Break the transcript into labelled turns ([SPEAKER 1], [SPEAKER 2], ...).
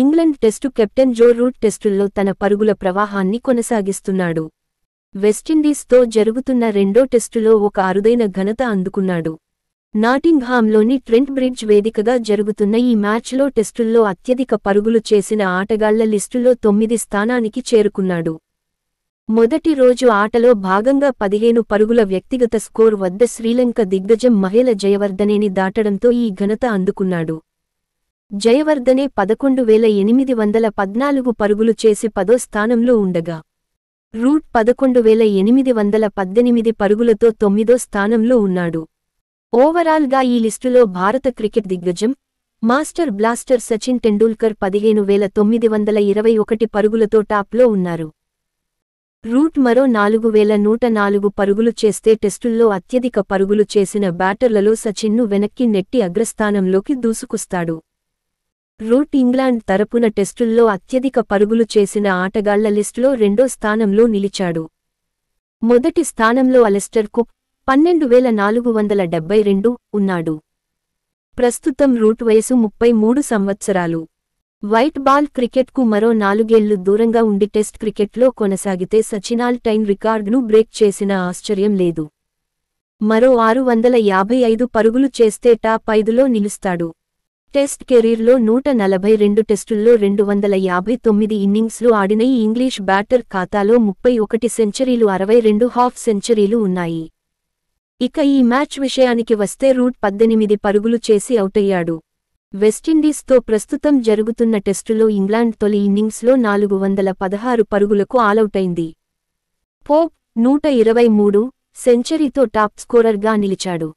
[SPEAKER 1] England test captain Joe Root టెస్టుల్లో తన పరుగుల ప్రవాహాన్ని కొనసాగిస్తున్నాడు వెస్టిండీస్తో జరుగుతున్న రెండో టెస్టులో ఒక అరుదైన ఘనత అందుకున్నాడు నాటింగ్హామ్లోని ట్రెంట్ బ్రిడ్జ్ వేదికగా జరుగుతున్న ఈ మ్యాచ్లో టెస్టుల్లో అత్యధిక పరుగులు చేసిన ఆటగాళ్ల లిస్టులో తొమ్మిది స్థానానికి చేరుకున్నాడు మొదటి రోజు ఆటలో భాగంగా పదిహేను పరుగుల వ్యక్తిగత స్కోర్ వద్ద శ్రీలంక దిగ్గజం మహిళ జయవర్ధనేని దాటడంతో ఈ ఘనత అందుకున్నాడు జయవర్ధనే పదకొండు వేల ఎనిమిది వందల పద్నాలుగు పరుగులు చేసి పదో స్థానంలో ఉండగా రూట్ పదకొండు వేల ఎనిమిది వందల పద్దెనిమిది పరుగులతో తొమ్మిదో స్థానంలో ఉన్నాడు ఓవరాల్గా ఈ లిస్టులో భారత క్రికెట్ దిగ్గజం మాస్టర్ బ్లాస్టర్ సచిన్ టెండూల్కర్ పదిహేను వేల తొమ్మిది వందల ఇరవై ఒకటి పరుగులతో టాప్లో ఉన్నారు రూట్ మరో నాలుగు వేల నూట నాలుగు పరుగులు చేస్తే టెస్టుల్లో అత్యధిక పరుగులు చేసిన బ్యాటర్లలో సచిన్ను వెనక్కి నెట్టి అగ్రస్థానంలోకి దూసుకొస్తాడు రూట్ ఇంగ్లాండ్ తరపున టెస్టుల్లో అత్యధిక పరుగులు చేసిన ఆటగాళ్ల లిస్టులో రెండో స్థానంలో నిలిచాడు మొదటి స్థానంలో అలెస్టర్ కుక్ పన్నెండు వేల నాలుగు వందల డెబ్బై రెండు ఉన్నాడు ప్రస్తుతం రూట్ వయసు ముప్పై మూడు సంవత్సరాలు వైట్ బాల్ క్రికెట్కు మరో నాలుగేళ్లు దూరంగా ఉండి టెస్ట్ క్రికెట్లో కొనసాగితే సచినాల్ టైం రికార్డును బ్రేక్ చేసిన ఆశ్చర్యం లేదు మరో ఆరు వందల యాభై ఐదు పరుగులు చేస్తే టాప్ ఐదులో నిలుస్తాడు టెస్ట్ కెరీర్లో నూట నలభై రెండు టెస్టుల్లో రెండు వందల యాభై తొమ్మిది ఇన్నింగ్స్లు ఆడిన ఈ ఇంగ్లీష్ బ్యాటర్ ఖాతాలో ముప్పై ఒకటి సెంచరీలు అరవై రెండు హాఫ్ సెంచరీలు ఉన్నాయి ఇక ఈ మ్యాచ్ విషయానికి వస్తే రూట్ పద్దెనిమిది పరుగులు చేసి అవుటయ్యాడు వెస్టిండీస్తో ప్రస్తుతం జరుగుతున్న టెస్టులో ఇంగ్లాండ్ తొలి ఇన్నింగ్స్లో నాలుగు వందల పదహారు పరుగులకు ఆలౌటైంది పోప్ నూట ఇరవై మూడు సెంచరీతో టాప్ స్కోరర్గా నిలిచాడు